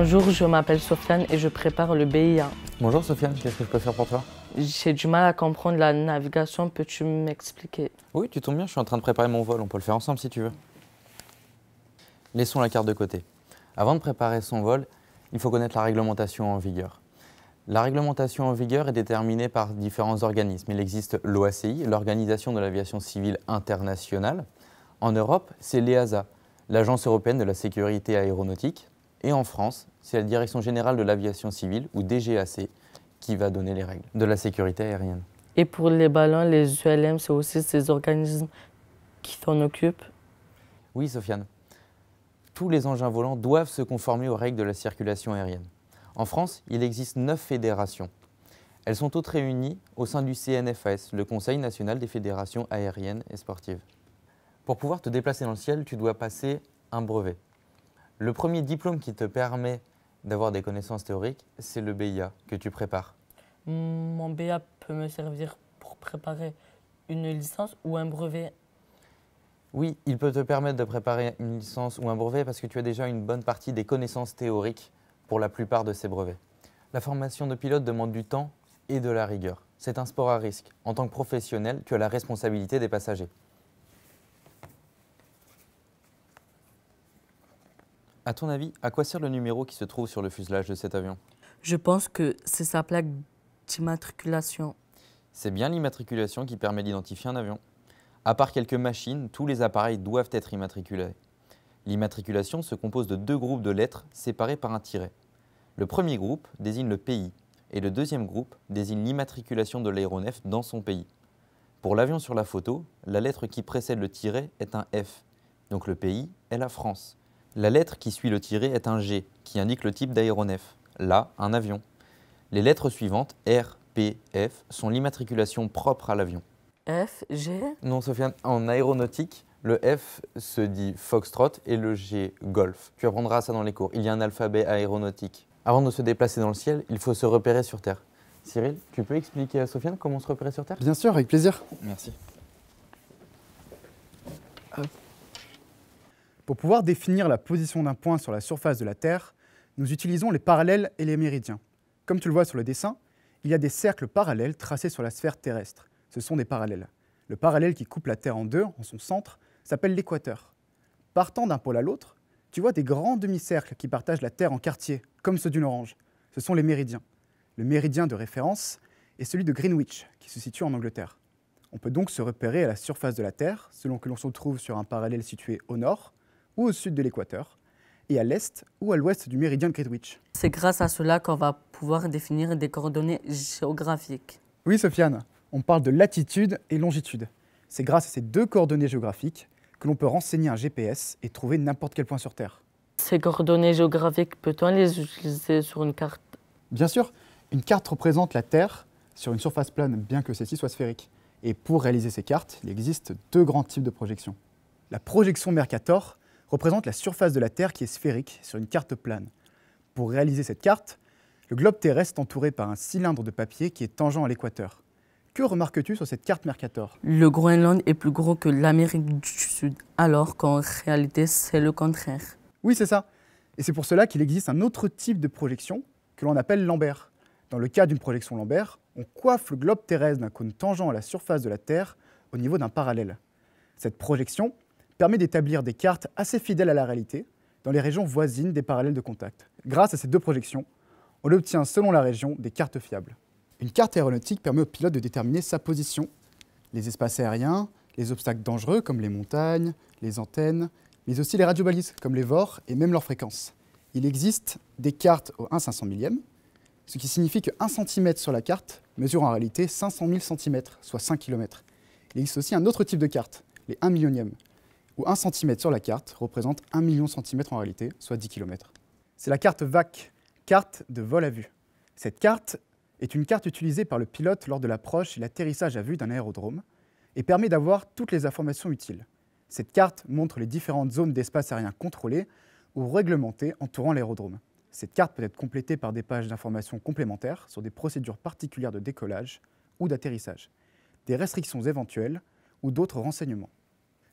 Bonjour, je m'appelle Sofiane et je prépare le BIA. Bonjour Sofiane, qu'est-ce que je peux faire pour toi J'ai du mal à comprendre la navigation, peux-tu m'expliquer Oui, tu tombes bien, je suis en train de préparer mon vol, on peut le faire ensemble si tu veux. Laissons la carte de côté. Avant de préparer son vol, il faut connaître la réglementation en vigueur. La réglementation en vigueur est déterminée par différents organismes. Il existe l'OACI, l'Organisation de l'Aviation Civile Internationale. En Europe, c'est l'EASA, l'Agence européenne de la sécurité aéronautique. Et en France, c'est la Direction générale de l'aviation civile, ou DGAC, qui va donner les règles de la sécurité aérienne. Et pour les ballons, les ULM, c'est aussi ces organismes qui s'en occupent Oui, Sofiane. Tous les engins volants doivent se conformer aux règles de la circulation aérienne. En France, il existe neuf fédérations. Elles sont toutes réunies au sein du CNFAS, le Conseil national des fédérations aériennes et sportives. Pour pouvoir te déplacer dans le ciel, tu dois passer un brevet. Le premier diplôme qui te permet d'avoir des connaissances théoriques, c'est le BIA que tu prépares. Mon BIA peut me servir pour préparer une licence ou un brevet Oui, il peut te permettre de préparer une licence ou un brevet parce que tu as déjà une bonne partie des connaissances théoriques pour la plupart de ces brevets. La formation de pilote demande du temps et de la rigueur. C'est un sport à risque. En tant que professionnel, tu as la responsabilité des passagers. À ton avis, à quoi sert le numéro qui se trouve sur le fuselage de cet avion Je pense que c'est sa plaque d'immatriculation. C'est bien l'immatriculation qui permet d'identifier un avion. À part quelques machines, tous les appareils doivent être immatriculés. L'immatriculation se compose de deux groupes de lettres séparés par un tiret. Le premier groupe désigne le pays et le deuxième groupe désigne l'immatriculation de l'aéronef dans son pays. Pour l'avion sur la photo, la lettre qui précède le tiret est un F, donc le pays est la France. La lettre qui suit le tiré est un G, qui indique le type d'aéronef. Là, un avion. Les lettres suivantes, R, P, F, sont l'immatriculation propre à l'avion. F, G Non, Sofiane, en aéronautique, le F se dit foxtrot et le G golf. Tu apprendras ça dans les cours. Il y a un alphabet aéronautique. Avant de se déplacer dans le ciel, il faut se repérer sur Terre. Cyril, tu peux expliquer à Sofiane comment on se repérer sur Terre Bien sûr, avec plaisir. Merci. Pour pouvoir définir la position d'un point sur la surface de la Terre, nous utilisons les parallèles et les méridiens. Comme tu le vois sur le dessin, il y a des cercles parallèles tracés sur la sphère terrestre. Ce sont des parallèles. Le parallèle qui coupe la Terre en deux, en son centre, s'appelle l'équateur. Partant d'un pôle à l'autre, tu vois des grands demi-cercles qui partagent la Terre en quartiers, comme ceux d'une orange. Ce sont les méridiens. Le méridien de référence est celui de Greenwich, qui se situe en Angleterre. On peut donc se repérer à la surface de la Terre, selon que l'on se trouve sur un parallèle situé au nord, ou au sud de l'équateur, et à l'est ou à l'ouest du méridien de Greenwich. C'est grâce à cela qu'on va pouvoir définir des coordonnées géographiques. Oui, Sofiane, on parle de latitude et longitude. C'est grâce à ces deux coordonnées géographiques que l'on peut renseigner un GPS et trouver n'importe quel point sur Terre. Ces coordonnées géographiques, peut-on les utiliser sur une carte Bien sûr, une carte représente la Terre sur une surface plane, bien que celle-ci soit sphérique. Et pour réaliser ces cartes, il existe deux grands types de projections. La projection Mercator, représente la surface de la Terre qui est sphérique sur une carte plane. Pour réaliser cette carte, le globe terrestre est entouré par un cylindre de papier qui est tangent à l'équateur. Que remarques-tu sur cette carte Mercator Le Groenland est plus gros que l'Amérique du Sud, alors qu'en réalité c'est le contraire. Oui, c'est ça. Et c'est pour cela qu'il existe un autre type de projection que l'on appelle Lambert. Dans le cas d'une projection Lambert, on coiffe le globe terrestre d'un cône tangent à la surface de la Terre au niveau d'un parallèle. Cette projection permet d'établir des cartes assez fidèles à la réalité dans les régions voisines des parallèles de contact. Grâce à ces deux projections, on obtient selon la région des cartes fiables. Une carte aéronautique permet au pilote de déterminer sa position, les espaces aériens, les obstacles dangereux comme les montagnes, les antennes, mais aussi les radiobalises comme les vores et même leurs fréquences. Il existe des cartes au 1 500 millième, ce qui signifie que 1 cm sur la carte mesure en réalité 500 000 cm, soit 5 km. Il existe aussi un autre type de carte, les 1 millionième, où 1 cm sur la carte représente 1 million de centimètres en réalité, soit 10 km. C'est la carte VAC, carte de vol à vue. Cette carte est une carte utilisée par le pilote lors de l'approche et l'atterrissage à vue d'un aérodrome et permet d'avoir toutes les informations utiles. Cette carte montre les différentes zones d'espace aérien contrôlées ou réglementées entourant l'aérodrome. Cette carte peut être complétée par des pages d'informations complémentaires sur des procédures particulières de décollage ou d'atterrissage, des restrictions éventuelles ou d'autres renseignements.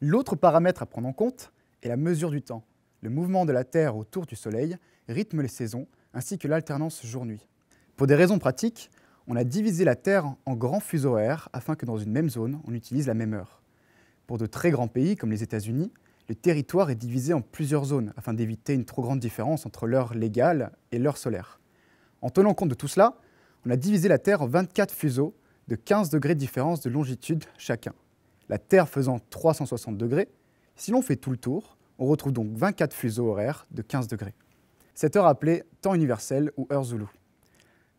L'autre paramètre à prendre en compte est la mesure du temps. Le mouvement de la Terre autour du Soleil rythme les saisons ainsi que l'alternance jour-nuit. Pour des raisons pratiques, on a divisé la Terre en grands fuseaux horaires afin que dans une même zone, on utilise la même heure. Pour de très grands pays comme les États-Unis, le territoire est divisé en plusieurs zones afin d'éviter une trop grande différence entre l'heure légale et l'heure solaire. En tenant compte de tout cela, on a divisé la Terre en 24 fuseaux de 15 degrés de différence de longitude chacun la Terre faisant 360 degrés, si l'on fait tout le tour, on retrouve donc 24 fuseaux horaires de 15 degrés. Cette heure appelée temps universel ou heure Zulu.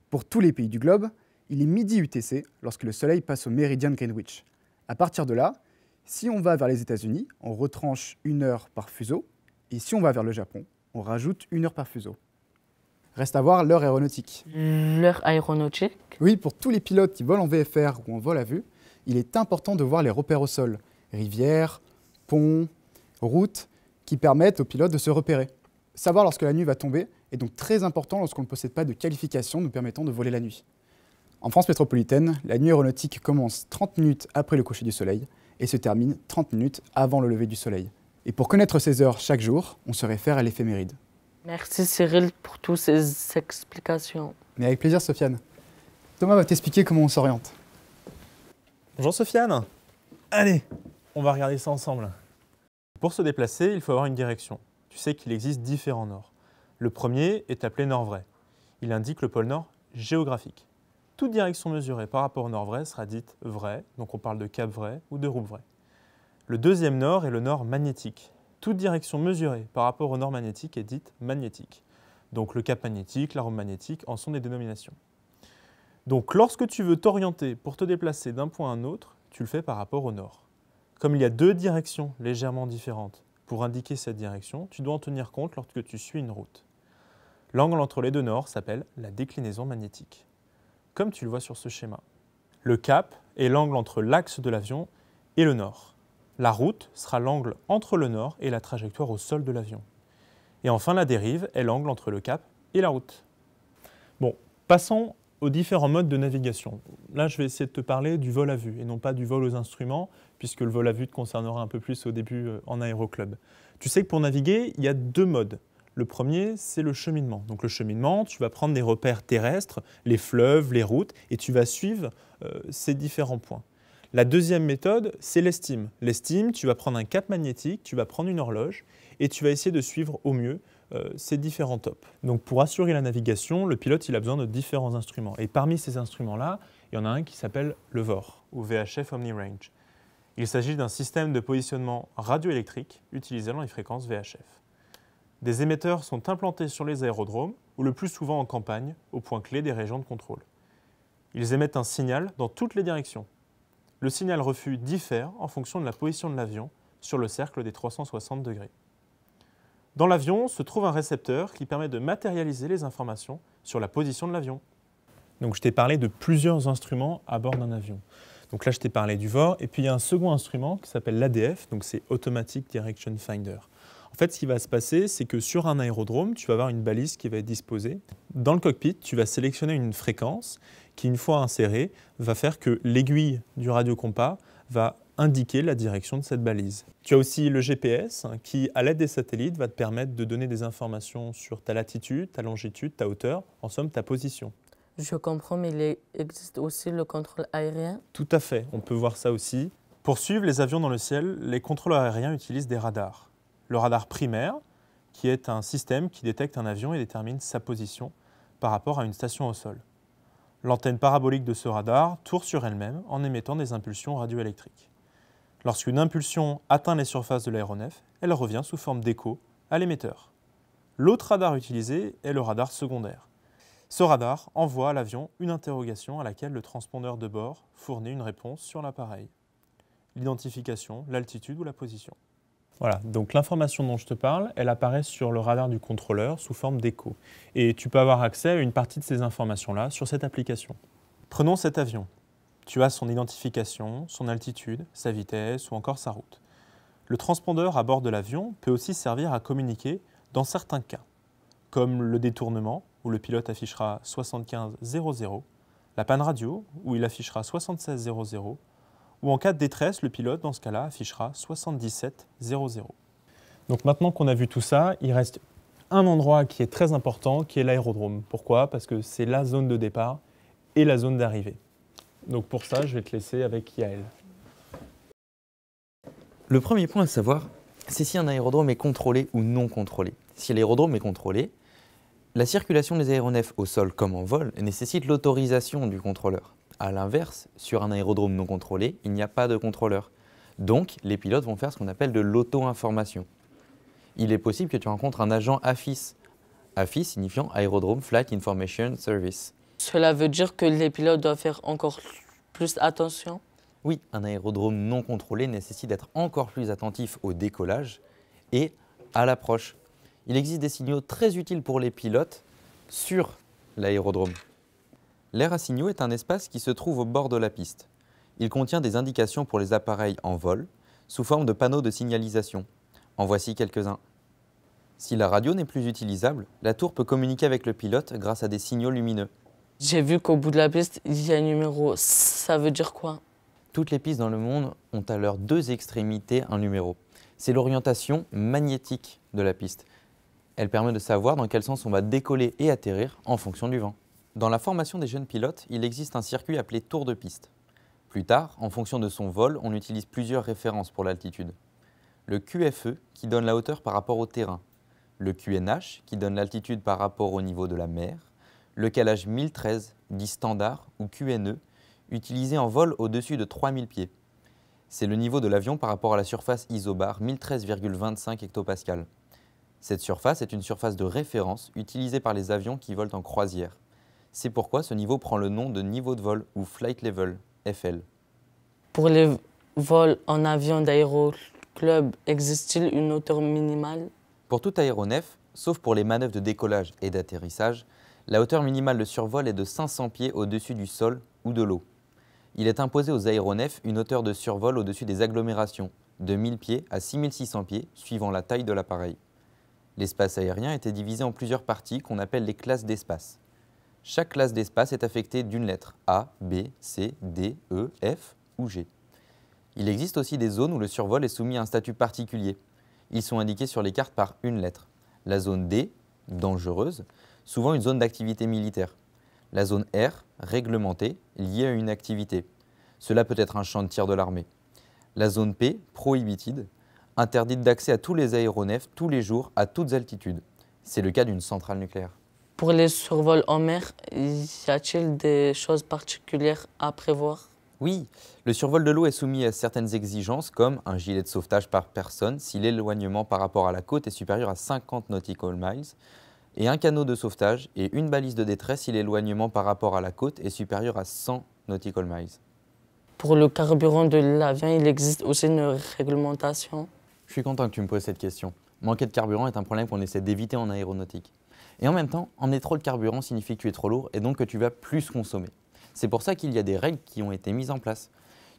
Pour tous les pays du globe, il est midi UTC lorsque le Soleil passe au méridien de Greenwich. À partir de là, si on va vers les États-Unis, on retranche une heure par fuseau, et si on va vers le Japon, on rajoute une heure par fuseau. Reste à voir l'heure aéronautique. L'heure aéronautique Oui, pour tous les pilotes qui volent en VFR ou en vol à vue, il est important de voir les repères au sol, rivières, ponts, routes, qui permettent aux pilotes de se repérer. Savoir lorsque la nuit va tomber est donc très important lorsqu'on ne possède pas de qualification nous permettant de voler la nuit. En France métropolitaine, la nuit aéronautique commence 30 minutes après le coucher du soleil et se termine 30 minutes avant le lever du soleil. Et pour connaître ces heures chaque jour, on se réfère à l'éphéméride. Merci Cyril pour toutes ces explications. Mais avec plaisir Sofiane. Thomas va t'expliquer comment on s'oriente. Bonjour Sofiane Allez, on va regarder ça ensemble. Pour se déplacer, il faut avoir une direction. Tu sais qu'il existe différents nords. Le premier est appelé nord vrai. Il indique le pôle nord géographique. Toute direction mesurée par rapport au nord vrai sera dite vraie, donc on parle de cap vrai ou de roue vrai. Le deuxième nord est le nord magnétique. Toute direction mesurée par rapport au nord magnétique est dite magnétique. Donc le cap magnétique, la roue magnétique en sont des dénominations. Donc lorsque tu veux t'orienter pour te déplacer d'un point à un autre, tu le fais par rapport au nord. Comme il y a deux directions légèrement différentes pour indiquer cette direction, tu dois en tenir compte lorsque tu suis une route. L'angle entre les deux nords s'appelle la déclinaison magnétique, comme tu le vois sur ce schéma. Le cap est l'angle entre l'axe de l'avion et le nord. La route sera l'angle entre le nord et la trajectoire au sol de l'avion. Et enfin, la dérive est l'angle entre le cap et la route. Bon, passons aux différents modes de navigation. Là, je vais essayer de te parler du vol à vue et non pas du vol aux instruments, puisque le vol à vue te concernera un peu plus au début euh, en aéroclub. Tu sais que pour naviguer, il y a deux modes. Le premier, c'est le cheminement. Donc le cheminement, tu vas prendre des repères terrestres, les fleuves, les routes, et tu vas suivre euh, ces différents points. La deuxième méthode, c'est l'estime. L'estime, tu vas prendre un cap magnétique, tu vas prendre une horloge, et tu vas essayer de suivre au mieux euh, ces différents tops. Donc pour assurer la navigation, le pilote il a besoin de différents instruments. Et parmi ces instruments-là, il y en a un qui s'appelle le VOR, ou VHF Omni-Range. Il s'agit d'un système de positionnement radioélectrique utilisant les fréquences VHF. Des émetteurs sont implantés sur les aérodromes ou le plus souvent en campagne, au point clé des régions de contrôle. Ils émettent un signal dans toutes les directions. Le signal refus diffère en fonction de la position de l'avion sur le cercle des 360 degrés. Dans l'avion se trouve un récepteur qui permet de matérialiser les informations sur la position de l'avion. Donc je t'ai parlé de plusieurs instruments à bord d'un avion. Donc là je t'ai parlé du VOR et puis il y a un second instrument qui s'appelle l'ADF, donc c'est Automatic Direction Finder. En fait, ce qui va se passer, c'est que sur un aérodrome, tu vas avoir une balise qui va être disposée. Dans le cockpit, tu vas sélectionner une fréquence qui, une fois insérée, va faire que l'aiguille du radiocompas va indiquer la direction de cette balise. Tu as aussi le GPS hein, qui, à l'aide des satellites, va te permettre de donner des informations sur ta latitude, ta longitude, ta hauteur, en somme ta position. Je comprends, mais il existe aussi le contrôle aérien Tout à fait, on peut voir ça aussi. Pour suivre les avions dans le ciel, les contrôleurs aériens utilisent des radars. Le radar primaire, qui est un système qui détecte un avion et détermine sa position par rapport à une station au sol. L'antenne parabolique de ce radar tourne sur elle-même en émettant des impulsions radioélectriques. Lorsqu'une impulsion atteint les surfaces de l'aéronef, elle revient sous forme d'écho à l'émetteur. L'autre radar utilisé est le radar secondaire. Ce radar envoie à l'avion une interrogation à laquelle le transpondeur de bord fournit une réponse sur l'appareil. L'identification, l'altitude ou la position. Voilà, donc l'information dont je te parle, elle apparaît sur le radar du contrôleur sous forme d'écho. Et tu peux avoir accès à une partie de ces informations-là sur cette application. Prenons cet avion. Tu as son identification, son altitude, sa vitesse ou encore sa route. Le transpondeur à bord de l'avion peut aussi servir à communiquer dans certains cas, comme le détournement où le pilote affichera 7500, la panne radio où il affichera 7600 ou en cas de détresse, le pilote dans ce cas-là affichera 7700. Donc maintenant qu'on a vu tout ça, il reste un endroit qui est très important qui est l'aérodrome. Pourquoi Parce que c'est la zone de départ et la zone d'arrivée. Donc pour ça, je vais te laisser avec Yael. Le premier point à savoir, c'est si un aérodrome est contrôlé ou non contrôlé. Si l'aérodrome est contrôlé, la circulation des aéronefs au sol comme en vol nécessite l'autorisation du contrôleur. A l'inverse, sur un aérodrome non contrôlé, il n'y a pas de contrôleur. Donc, les pilotes vont faire ce qu'on appelle de l'auto-information. Il est possible que tu rencontres un agent AFIS, AFIS signifiant aérodrome Flight Information Service. Cela veut dire que les pilotes doivent faire encore plus attention Oui, un aérodrome non contrôlé nécessite d'être encore plus attentif au décollage et à l'approche. Il existe des signaux très utiles pour les pilotes sur l'aérodrome. L'air à signaux est un espace qui se trouve au bord de la piste. Il contient des indications pour les appareils en vol sous forme de panneaux de signalisation. En voici quelques-uns. Si la radio n'est plus utilisable, la tour peut communiquer avec le pilote grâce à des signaux lumineux. J'ai vu qu'au bout de la piste, il y a un numéro. Ça veut dire quoi Toutes les pistes dans le monde ont à leurs deux extrémités un numéro. C'est l'orientation magnétique de la piste. Elle permet de savoir dans quel sens on va décoller et atterrir en fonction du vent. Dans la formation des jeunes pilotes, il existe un circuit appelé tour de piste. Plus tard, en fonction de son vol, on utilise plusieurs références pour l'altitude. Le QFE qui donne la hauteur par rapport au terrain, le QNH qui donne l'altitude par rapport au niveau de la mer, le calage 1013, dit standard ou QNE, utilisé en vol au-dessus de 3000 pieds. C'est le niveau de l'avion par rapport à la surface isobar 1013,25 hectopascal. Cette surface est une surface de référence utilisée par les avions qui volent en croisière. C'est pourquoi ce niveau prend le nom de niveau de vol ou flight level, FL. Pour les vols en avion d'aéroclub, existe-t-il une hauteur minimale Pour tout aéronef, sauf pour les manœuvres de décollage et d'atterrissage, la hauteur minimale de survol est de 500 pieds au-dessus du sol ou de l'eau. Il est imposé aux aéronefs une hauteur de survol au-dessus des agglomérations, de 1000 pieds à 6600 pieds, suivant la taille de l'appareil. L'espace aérien était divisé en plusieurs parties qu'on appelle les classes d'espace. Chaque classe d'espace est affectée d'une lettre A, B, C, D, E, F ou G. Il existe aussi des zones où le survol est soumis à un statut particulier. Ils sont indiqués sur les cartes par une lettre. La zone D, dangereuse, souvent une zone d'activité militaire. La zone R, réglementée, liée à une activité. Cela peut être un champ de tir de l'armée. La zone P, prohibited, interdite d'accès à tous les aéronefs tous les jours à toutes altitudes. C'est le cas d'une centrale nucléaire. Pour les survols en mer, y a-t-il des choses particulières à prévoir Oui, le survol de l'eau est soumis à certaines exigences comme un gilet de sauvetage par personne si l'éloignement par rapport à la côte est supérieur à 50 nautical miles, et un canot de sauvetage et une balise de détresse si l'éloignement par rapport à la côte est supérieur à 100 nautical miles. Pour le carburant de l'avion, il existe aussi une réglementation Je suis content que tu me poses cette question. Manquer de carburant est un problème qu'on essaie d'éviter en aéronautique. Et en même temps, emmener trop de carburant signifie que tu es trop lourd et donc que tu vas plus consommer. C'est pour ça qu'il y a des règles qui ont été mises en place.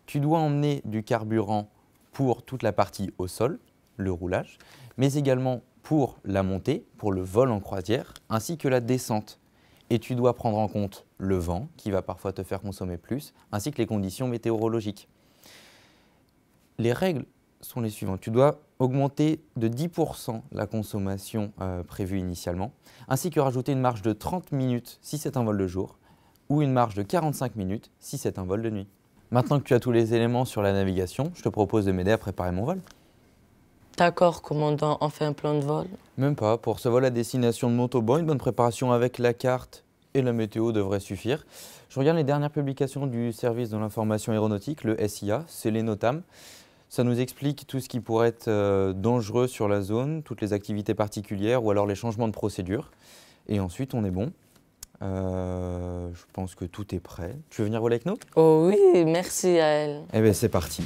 Tu dois emmener du carburant pour toute la partie au sol, le roulage, mais également pour la montée, pour le vol en croisière, ainsi que la descente. Et tu dois prendre en compte le vent, qui va parfois te faire consommer plus, ainsi que les conditions météorologiques. Les règles sont les suivantes. Tu dois augmenter de 10% la consommation euh, prévue initialement, ainsi que rajouter une marge de 30 minutes si c'est un vol de jour, ou une marge de 45 minutes si c'est un vol de nuit. Maintenant que tu as tous les éléments sur la navigation, je te propose de m'aider à préparer mon vol. D'accord, commandant, on fait un plan de vol Même pas. Pour ce vol à destination de Montauban, une bonne préparation avec la carte et la météo devrait suffire. Je regarde les dernières publications du service de l'information aéronautique, le SIA, c'est les NOTAM. Ça nous explique tout ce qui pourrait être euh, dangereux sur la zone, toutes les activités particulières ou alors les changements de procédure. Et ensuite, on est bon. Euh, je pense que tout est prêt. Tu veux venir voler avec nous Oh oui, merci à elle. Eh bien, c'est parti.